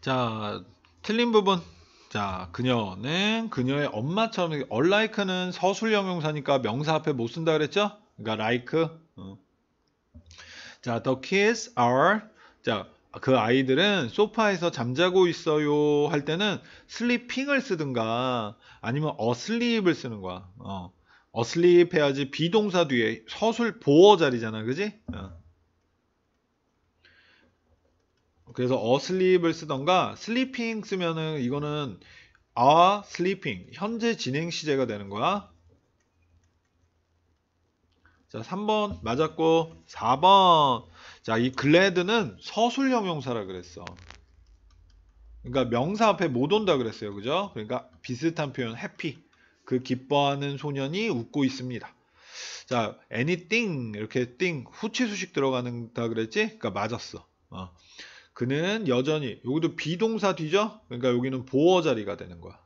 자, 틀린 부분. 자, 그녀는 그녀의 엄마처럼 얼라이크는 서술 형용사니까 명사 앞에 못 쓴다 그랬죠? 그러니까 like. 어. 자, the kids are 자, 그 아이들은 소파에서 잠자고 있어요 할 때는 sleeping을 쓰든가 아니면 asleep을 쓰는 거야. 어. asleep 해야지 비동사 뒤에 서술 보어 자리잖아. 그지? 어. 그래서 어슬립을 쓰던가 슬리핑 쓰면은 이거는 아 슬리핑 현재 진행 시제가 되는 거야. 자, 3번 맞았고 4번. 자, 이글래드는 서술 형용사라 그랬어. 그러니까 명사 앞에 못 온다 그랬어요. 그죠? 그러니까 비슷한 표현 해피 그 기뻐하는 소년이 웃고 있습니다. 자, anything 이렇게 띵 후치 수식 들어가는다 그랬지? 그러니까 맞았어. 어. 그는 여전히 여기도 비동사 뒤죠? 그러니까 여기는 보어 자리가 되는 거야.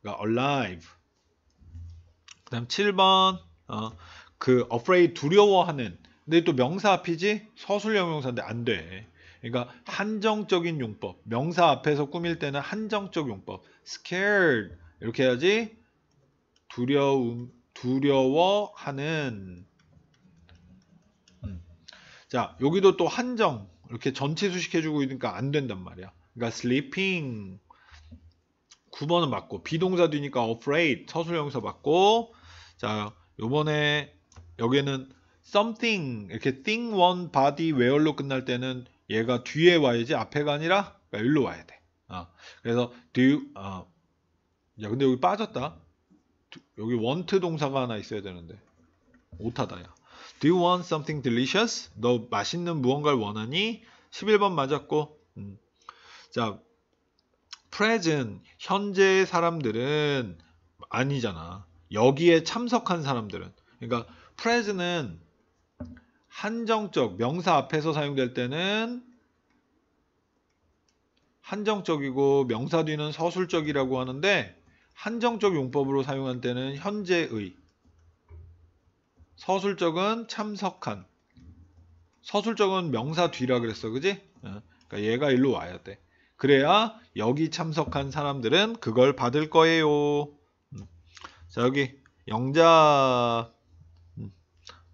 그러니까 alive. 그다음 7번 어, 그 afraid 두려워하는 근데 또 명사 앞이지 서술 형용사인데 안 돼. 그러니까 한정적인 용법. 명사 앞에서 꾸밀 때는 한정적 용법. scared 이렇게 해야지 두려움 두려워하는 음. 자, 여기도 또 한정 이렇게 전체 수식해주고 있으니까 안 된단 말이야. 그러니까 sleeping 9번은 맞고 비동사 뒤니까 afraid 서술 형사 맞고 자 요번에 여기에는 something 이렇게 thing one body where로 끝날 때는 얘가 뒤에 와야지 앞에가 아니라 그러 그러니까 일로 와야 돼. 어. 그래서 do y 어. 야 근데 여기 빠졌다. 여기 want 동사가 하나 있어야 되는데 못하다야 Do you want something delicious? 너 맛있는 무언가를 원하니? 11번 맞았고 음. 자 present 현재의 사람들은 아니잖아. 여기에 참석한 사람들은 그러니까 present은 한정적 명사 앞에서 사용될 때는 한정적이고 명사 뒤는 서술적이라고 하는데 한정적 용법으로 사용할 때는 현재의 서술적은 참석한. 서술적은 명사 뒤라 그랬어, 그지? 어, 그러니까 얘가 일로 와야 돼. 그래야 여기 참석한 사람들은 그걸 받을 거예요. 음. 자, 여기 영자 음.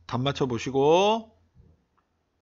답 맞춰 보시고